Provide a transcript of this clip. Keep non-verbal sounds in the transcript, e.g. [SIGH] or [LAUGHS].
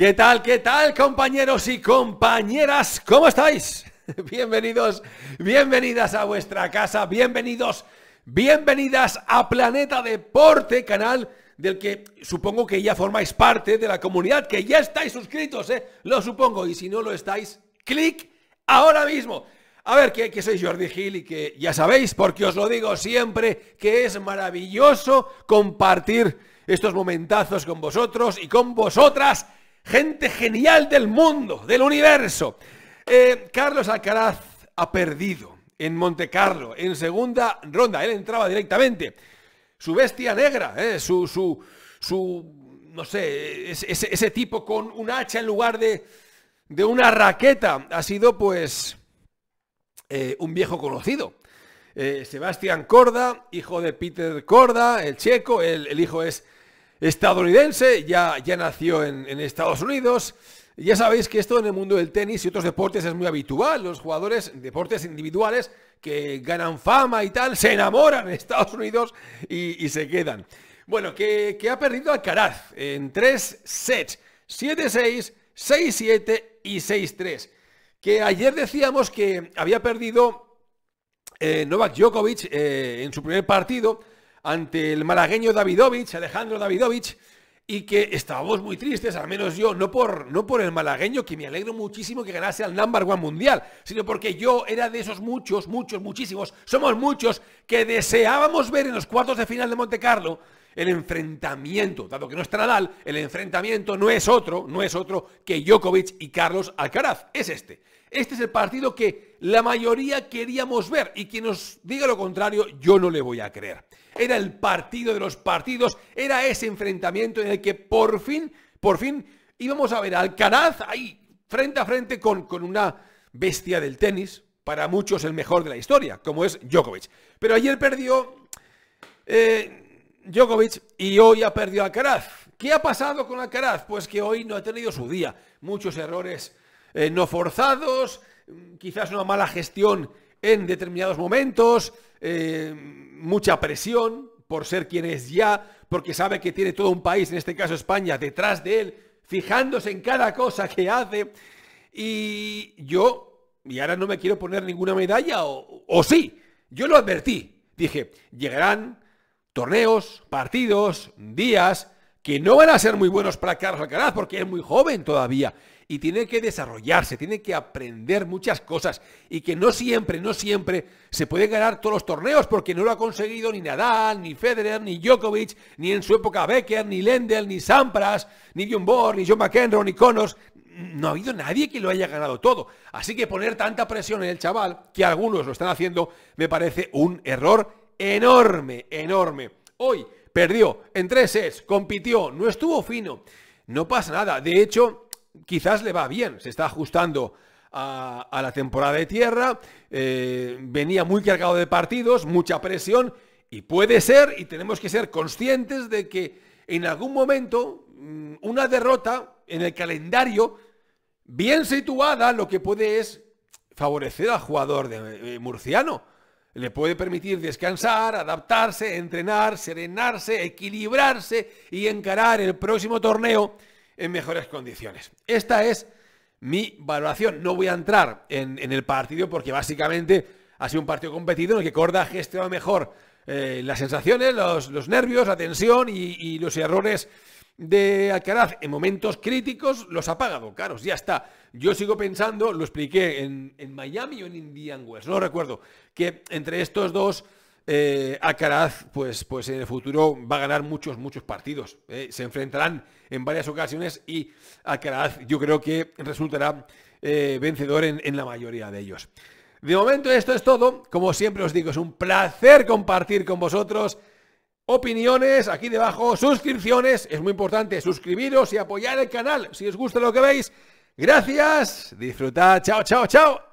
¿Qué tal, qué tal, compañeros y compañeras? ¿Cómo estáis? [LAUGHS] Bienvenidos, bienvenidas a vuestra casa, bienvenidos, bienvenidas a Planeta Deporte, canal del que supongo que ya formáis parte de la comunidad, que ya estáis suscritos, ¿eh? Lo supongo, y si no lo estáis, clic ahora mismo. A ver, que, que, soy Jordi Gil y que ya sabéis, porque os lo digo siempre, que es maravilloso compartir estos momentazos con vosotros y con vosotras gente genial del mundo, del universo. Eh, Carlos Alcaraz ha perdido en Monte Carlo, en segunda ronda. Él entraba directamente. Su bestia negra, eh, su, su, su, no sé, ese, tipo con un hacha en lugar de, de una raqueta, ha sido pues eh, un viejo conocido. Sebastián Corda, hijo de Peter Corda, el checo, el hijo es estadounidense, ya, ya nació en, Estados Unidos. Ya sabéis que esto en el mundo del tenis y otros deportes es muy habitual. Los jugadores, deportes individuales que ganan fama y tal, se enamoran de Estados Unidos y, se quedan. Bueno, que, ha perdido Alcaraz en tres sets, 7-6, 6-7 y 6-3. Que ayer decíamos que había perdido eh, Novak Djokovic eh, en su primer partido ante el malagueño Davidovich, Alejandro Davidovich, y que estábamos muy tristes, al menos yo, no por, no por el malagueño, que me alegro muchísimo que ganase al number one mundial, sino porque yo era de esos muchos, muchos, muchísimos, somos muchos, que deseábamos ver en los cuartos de final de Monte Carlo el enfrentamiento, dado que no es Nadal, el enfrentamiento no es otro, no es otro que Djokovic y Carlos Alcaraz, es este. Este es el partido que la mayoría queríamos ver y quien nos diga lo contrario yo no le voy a creer era el partido de los partidos, era ese enfrentamiento en el que por fin, por fin íbamos a ver a Alcaraz ahí, frente a frente con, con una bestia del tenis, para muchos el mejor de la historia, como es Djokovic. Pero ayer perdió eh, Djokovic y hoy ha perdido Alcaraz. ¿Qué ha pasado con Alcaraz? Pues que hoy no ha tenido su día. Muchos errores eh, no forzados, mm, quizás una mala gestión en determinados momentos, eh, mucha presión por ser quien es ya, porque sabe que tiene todo un país, en este caso España, detrás de él, fijándose en cada cosa que hace. Y yo, y ahora no me quiero poner ninguna medalla, o, o sí, yo lo advertí. Dije, llegarán torneos, partidos, días, que no van a ser muy buenos para Carlos Alcaraz porque es muy joven todavía y tiene que desarrollarse, tiene que aprender muchas cosas y que no siempre, no siempre se puede ganar todos los torneos porque no lo ha conseguido ni Nadal, ni Federer, ni Djokovic, ni en su época Becker, ni Lendl, ni Sampras, ni John ni John McEnroe, ni Connors. No ha habido nadie que lo haya ganado todo. Así que poner tanta presión en el chaval, que algunos lo están haciendo, me parece un error enorme, enorme. Hoy perdió en tres sets, compitió, no estuvo fino. No pasa nada. De hecho, quizás le va bien, se está ajustando a, la temporada de tierra, eh, venía muy cargado de partidos, mucha presión, y puede ser, y tenemos que ser conscientes de que en algún momento mm, una derrota en el calendario bien situada lo que puede es favorecer al jugador de, eh, murciano. Le puede permitir descansar, adaptarse, entrenar, serenarse, equilibrarse y encarar el próximo torneo en mejores condiciones. Esta es mi valoración. No voy a entrar en, el partido porque básicamente ha sido un partido competido en el que Corda ha gestionado mejor eh, las sensaciones, los, nervios, la tensión y, los errores de Alcaraz en momentos críticos los ha pagado caros, ya está. Yo sigo pensando, lo expliqué en, en Miami o en Indian Wells, no recuerdo, que entre estos dos eh, Alcaraz, pues, pues en el futuro va a ganar muchos, muchos partidos. Eh. se enfrentarán en varias ocasiones y Alcaraz yo creo que resultará eh, vencedor en, en la mayoría de ellos. De momento esto es todo. Como siempre os digo, es un placer compartir con vosotros opiniones aquí debajo, suscripciones, es muy importante suscribiros y apoyar el canal si os gusta lo que veis. Gracias, disfrutad, chao, chao, chao.